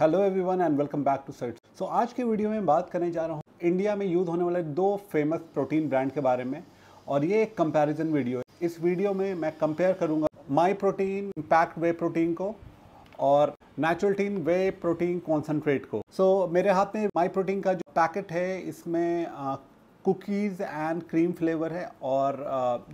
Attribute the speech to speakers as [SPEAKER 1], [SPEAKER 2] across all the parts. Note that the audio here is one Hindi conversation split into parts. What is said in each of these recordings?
[SPEAKER 1] hello everyone and welcome back to search so आज के वीडियो में बात करने जा रहा हूँ इंडिया में यूज़ होने वाले दो फेमस प्रोटीन ब्रांड के बारे में और ये एक कंपैरिजन वीडियो है इस वीडियो में मैं कंपेयर करूँगा my protein impact whey protein को और Naturaltein whey protein concentrate को सो so, मेरे हाथ में माई प्रोटीन का जो पैकेट है इसमें कुकीज़ एंड क्रीम फ्लेवर है और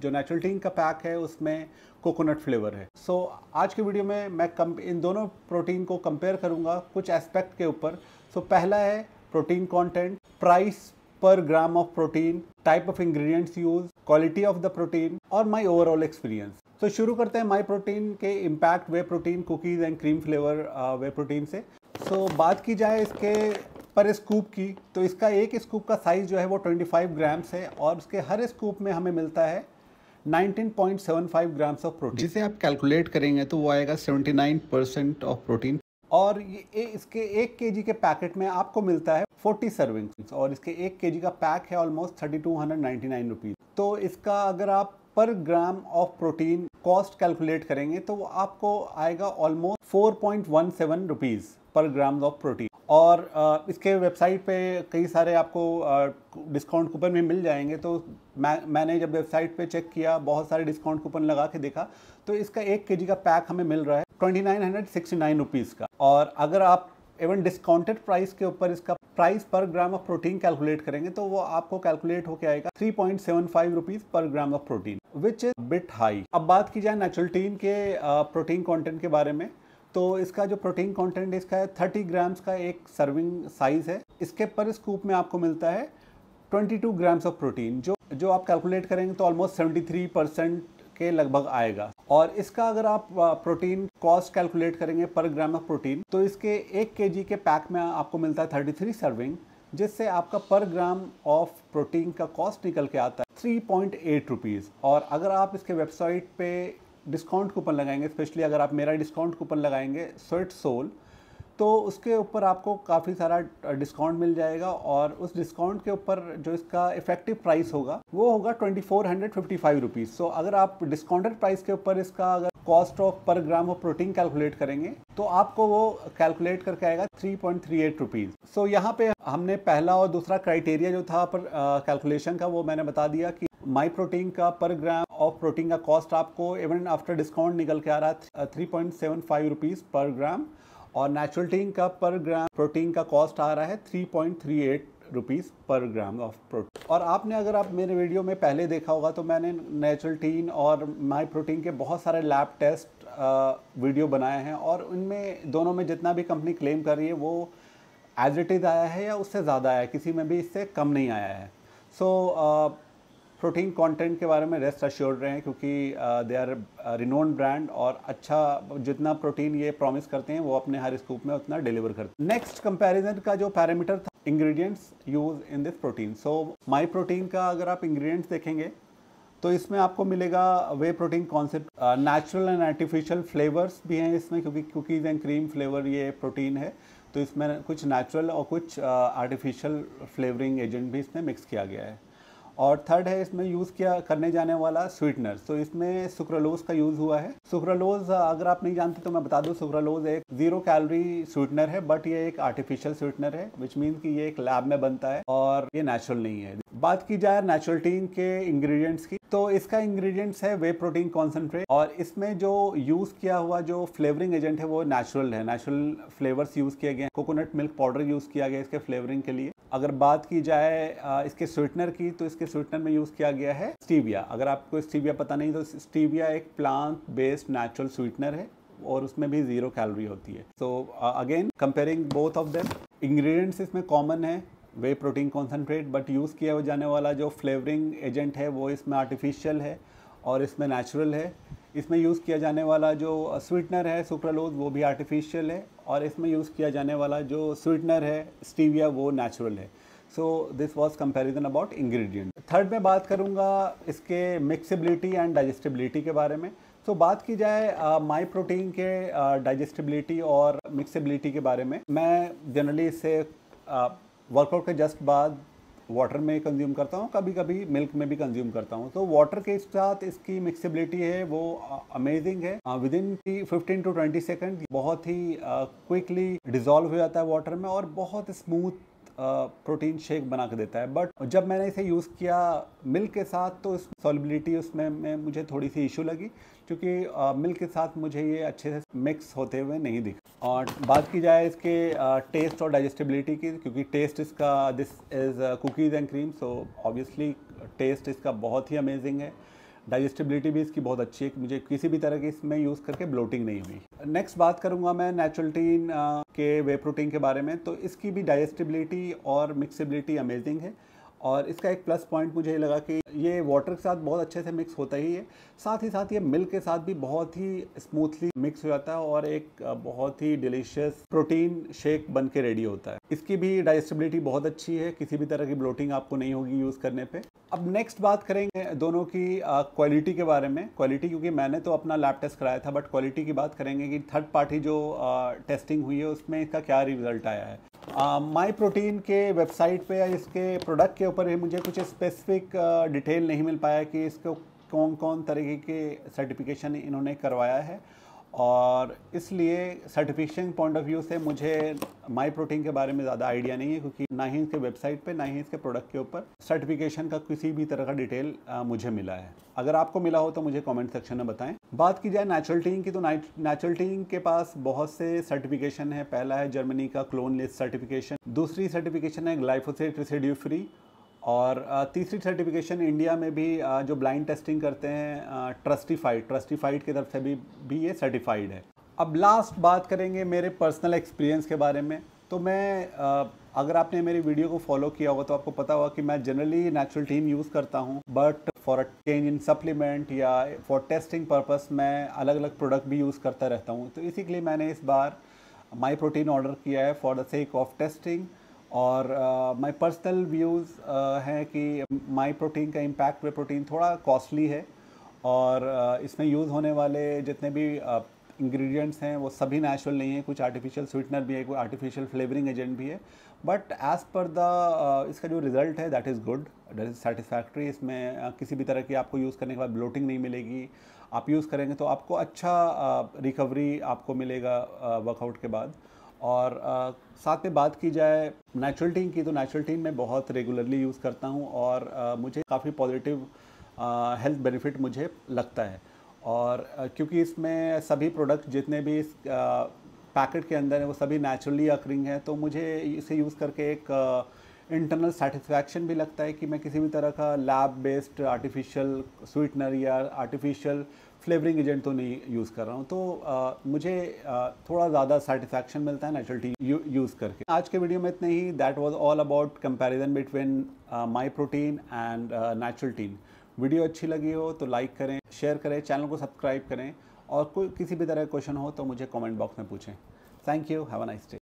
[SPEAKER 1] जो नेचुरल टिंग का पैक है उसमें कोकोनट फ्लेवर है सो so, आज के वीडियो में मैं कम इन दोनों प्रोटीन को कंपेयर करूँगा कुछ एस्पेक्ट के ऊपर सो so, पहला है protein content, price per gram of protein type of ingredients use quality of the protein और माय ओवरऑल एक्सपीरियंस तो शुरू करते हैं माई प्रोटीन के impact whey protein cookies and cream flavour whey protein से सो so, बात की जाए इसके पर स्कूप की तो इसका एक स्कूप का साइज़ जो है वो 25 ग्राम्स है और उसके हर स्कूप में हमें मिलता है 19.75 ग्राम्स ऑफ प्रोटीन जिसे आप कैलकुलेट करेंगे तो वो आएगा 79 परसेंट ऑफ प्रोटीन और ये इसके एक के के पैकेट में आपको मिलता है 40 सर्विंग्स और इसके एक के का पैक है ऑलमोस्ट थर्टी टू तो इसका अगर आप per gram of protein cost calculate करेंगे तो वो आपको आएगा almost 4.17 rupees per gram of protein और इसके वेबसाइट पे कई सारे आपको डिस्काउंट कूपन भी मिल जाएंगे तो मैं मैंने जब वेबसाइट पे चेक किया बहुत सारे डिस्काउंट कूपन लगा के देखा तो इसका एक के का पैक हमें मिल रहा है twenty nine hundred sixty nine rupees का और अगर आप इवन डिस्काउंटेड प्राइस के ऊपर इसका price per gram of protein calculate करेंगे तो वो आपको कैलकुलेट होके आएगा three point seven five rupees per gram of protein which is bit high अब बात की जाए नेचुरल टीन के प्रोटीन कॉन्टेंट के बारे में तो इसका जो प्रोटीन कंटेंट इसका है थर्टी ग्राम्स का एक सर्विंग साइज़ है इसके पर स्कूप में आपको मिलता है twenty two grams of protein जो जो आप कैलकुलेट करेंगे तो ऑलमोस्ट सेवेंटी थ्री परसेंट के लगभग आएगा और इसका अगर आप प्रोटीन कॉस्ट कैलकुलेट करेंगे पर ग्राम ऑफ प्रोटीन तो इसके एक के के पैक में आपको मिलता है थर्टी थ्री सर्विंग जिससे आपका पर ग्राम ऑफ प्रोटीन का कॉस्ट निकल के आता है थ्री पॉइंट एट रुपीज़ और अगर आप इसके वेबसाइट पे डिस्काउंट कूपन लगाएंगे स्पेशली अगर आप मेरा डिस्काउंट कूपन लगाएंगे स्वेट सोल तो उसके ऊपर आपको काफ़ी सारा डिस्काउंट मिल जाएगा और उस डिस्काउंट के ऊपर जो इसका इफेक्टिव प्राइस होगा वो होगा twenty four hundred fifty five rupees so अगर आप डिस्काउंटेड प्राइस के ऊपर इसका अगर कॉस्ट ऑफ पर ग्राम ऑफ प्रोटीन कैलकुलेट करेंगे तो आपको वो कैलकुलेट करके आएगा three point three eight rupees so यहाँ पे हमने पहला और दूसरा क्राइटेरिया जो था पर कैलकुलेशन uh, का वो मैंने बता दिया कि माई प्रोटीन का पर ग्राम ऑफ प्रोटीन का कॉस्ट आपको इवन आफ्टर डिस्काउंट निकल के आ रहा है three point seven five rupees per gram और नेचुरल टीन का पर ग्राम प्रोटीन का कॉस्ट आ रहा है three point three eight rupees per gram of protein और आपने अगर आप मेरे वीडियो में पहले देखा होगा तो मैंने नेचुरल टीन और माई प्रोटीन के बहुत सारे लैब टेस्ट वीडियो बनाए हैं और उनमें दोनों में जितना भी कंपनी क्लेम कर रही है वो एज इट इज़ आया है या उससे ज़्यादा आया है किसी में भी इससे कम नहीं आया है so so, uh, protein content के बारे में रेस्ट अश्योर्ड हैं क्योंकि दे आर रिनोन ब्रांड और अच्छा जितना प्रोटीन ये प्रॉमिस करते हैं वो अपने हर स्कूप में उतना डिलीवर करते हैं नेक्स्ट कंपैरिजन का जो पैरामीटर था ingredients use in this protein so my protein का अगर आप इंग्रेडिएंट्स देखेंगे तो इसमें आपको मिलेगा whey protein concept natural and artificial flavours भी हैं इसमें क्योंकि कुकीज़ एंड क्रीम फ्लेवर ये प्रोटीन है तो इसमें कुछ नेचुरल और कुछ आर्टिफिशियल फ्लेवरिंग एजेंट भी इसमें मिक्स किया गया है और थर्ड है इसमें यूज़ किया करने जाने वाला स्वीटनर तो इसमें सुक्रलोज का यूज़ हुआ है सुक्रलोज अगर आप नहीं जानते तो मैं बता दूँ सुक्रलोज एक जीरो कैलोरी स्वीटनर है बट ये एक आर्टिफिशियल स्वीटनर है विच मीन कि ये एक लैब में बनता है और ये नेचुरल नहीं है बात की जाए नेचुरल टीन के इंग्रेडिएंट्स की तो इसका इंग्रेडिएंट्स है वे प्रोटीन कॉन्सेंट्रेट और इसमें जो यूज़ किया हुआ जो फ्लेवरिंग एजेंट है वो नेचुरल है नेचुरल फ्लेवर्स यूज़ किए गए कोकोनट मिल्क पाउडर यूज़ किया गया इसके फ्लेवरिंग के लिए अगर बात की जाए इसके स्वीटनर की तो इसके स्वीटनर में यूज़ किया गया है स्टीविया अगर आपको स्टीविया पता नहीं तो स्टीविया एक प्लांट बेस्ड नेचुरल स्वीटनर है और उसमें भी ज़ीरो कैलोरी होती है so again comparing both of them ingredients इसमें कॉमन है whey protein concentrate but use किया जाने वाला जो फ्लेवरिंग एजेंट है वो इसमें आर्टिफिशियल है और इसमें नेचुरल है इसमें यूज़ किया जाने वाला जो स्वीटनर है सुक्रालोज वो भी आर्टिफिशियल है और इसमें यूज़ किया जाने वाला जो स्वीटनर है स्टीविया वो नेचुरल है so this was comparison about ingredient third में बात करूँगा इसके मिक्सिबिलिटी एंड डाइजेस्टिबिलिटी के बारे में तो so, बात की जाए माई प्रोटीन के डाइजेस्टिबिलिटी और मिक्सिबिलिटी के बारे में मैं जनरली इसे वर्कआउट के जस्ट बाद वाटर में कंज्यूम करता हूँ कभी कभी मिल्क में भी कंज्यूम करता हूँ तो वाटर के साथ इसकी मिक्सिबिलिटी है वो अमेजिंग है within fifteen to twenty second बहुत ही क्विकली डिजोल्व हो जाता है वाटर में और बहुत स्मूथ प्रोटीन शेक बना के देता है बट जब मैंने इसे यूज़ किया मिल्क के साथ तो इस सॉलिबिलिटी उसमें में मुझे थोड़ी सी इशू लगी क्योंकि मिल्क के साथ मुझे ये अच्छे से मिक्स होते हुए नहीं दिखा और बात की जाए इसके टेस्ट और डाइजेस्टिबिलिटी की क्योंकि टेस्ट इसका this is cookies and cream so obviously taste इसका बहुत ही अमेजिंग है डाइजेस्टिबिलिटी भी इसकी बहुत अच्छी है मुझे किसी भी तरह की इसमें यूज़ करके ब्लोटिंग नहीं हुई नेक्स्ट बात करूँगा मैं नेचुरलटीन के वे प्रोटीन के बारे में तो इसकी भी डाइजेस्टिबिलिटी और मिक्सिबिलिटी अमेजिंग है और इसका एक प्लस पॉइंट मुझे ये लगा कि ये वाटर के साथ बहुत अच्छे से मिक्स होता ही है साथ ही साथ ये मिल्क के साथ भी बहुत ही स्मूथली मिक्स हो जाता है और एक बहुत ही डिलीशियस प्रोटीन शेक बन के रेडी होता है इसकी भी डाइजेस्टिबिलिटी बहुत अच्छी है किसी भी तरह की ब्लोटिंग आपको नहीं होगी यूज़ करने पर अब नेक्स्ट बात करेंगे दोनों की क्वालिटी के बारे में क्वालिटी क्योंकि मैंने तो अपना लैब टेस्ट कराया था बट क्वालिटी की बात करेंगे कि थर्ड पार्टी जो टेस्टिंग हुई है उसमें इसका क्या रिजल्ट आया है माई प्रोटीन के वेबसाइट पे या इसके प्रोडक्ट के ऊपर मुझे कुछ स्पेसिफिक डिटेल नहीं मिल पाया कि इसको कौन कौन तरीके के सर्टिफिकेशन इन्होंने करवाया है और इसलिए सर्टिफिकेशन पॉइंट ऑफ व्यू से मुझे माई प्रोटीन के बारे में ज़्यादा आइडिया नहीं है क्योंकि ना ही इसके वेबसाइट पे ना ही इसके प्रोडक्ट के ऊपर सर्टिफिकेशन का किसी भी तरह का डिटेल मुझे मिला है अगर आपको मिला हो तो मुझे कमेंट सेक्शन में बताएं बात की जाए नेचुरल टीन की तो नेचुरल टीन के पास बहुत से सर्टिफिकेशन है पहला है जर्मनी का क्लोन सर्टिफिकेशन दूसरी सर्टिफिकेशन है ग्लाइफोसेट रिसेड्यू फ्री और तीसरी सर्टिफिकेशन इंडिया में भी जो ब्लाइंड टेस्टिंग करते हैं ट्रस्टीफाइड ट्रस्टीफाइड की तरफ से भी भी ये सर्टिफाइड है अब लास्ट बात करेंगे मेरे पर्सनल एक्सपीरियंस के बारे में तो मैं अगर आपने मेरी वीडियो को फॉलो किया होगा तो आपको पता होगा कि मैं जनरली नेचुरल टीम यूज़ करता हूँ but for a change in supplement या फॉर टेस्टिंग पर्पस मैं अलग अलग प्रोडक्ट भी यूज़ करता रहता हूँ तो इसी के लिए मैंने इस बार माई प्रोटीन ऑर्डर किया है for the sake of testing और माय पर्सनल व्यूज़ हैं कि माई प्रोटीन का इम्पैक्ट वे प्रोटीन थोड़ा कॉस्टली है और uh, इसमें यूज़ होने वाले जितने भी इंग्रेडिएंट्स uh, हैं वो सभी नेचुरल नहीं है कुछ आर्टिफिशियल स्वीटनर भी है कोई आर्टिफिशियल फ्लेवरिंग एजेंट भी है बट एज़ पर द इसका जो रिज़ल्ट है that is good that is satisfactory इसमें uh, किसी भी तरह की आपको यूज़ करने के बाद ब्लोटिंग नहीं मिलेगी आप यूज़ करेंगे तो आपको अच्छा रिकवरी uh, आपको मिलेगा वर्कआउट uh, के बाद और आ, साथ में बात की जाए नेचुरल टीन की तो नेचुरल टीन मैं बहुत रेगुलरली यूज़ करता हूँ और आ, मुझे काफ़ी पॉजिटिव हेल्थ बेनिफिट मुझे लगता है और आ, क्योंकि इसमें सभी प्रोडक्ट जितने भी इस पैकेट के अंदर हैं वो सभी नेचुरली अक्रिंग हैं तो मुझे इसे यूज़ करके एक इंटरनल सेटिस्फैक्शन भी लगता है कि मैं किसी भी तरह का लैब बेस्ड आर्टिफिशियल स्वीटनर या आर्टिफिशियल फ्लेवरिंग एजेंट तो नहीं यूज़ कर रहा हूँ तो आ, मुझे आ, थोड़ा ज़्यादा सेटिस्फैक्शन मिलता है नेचुरल टी यूज़ करके आज के वीडियो में इतना ही that was all about comparison between my protein and Naturaltein video अच्छी लगी हो तो लाइक करें शेयर करें चैनल को सब्सक्राइब करें और कोई किसी भी तरह का क्वेश्चन हो तो मुझे कमेंट बॉक्स में पूछें thank you have a nice day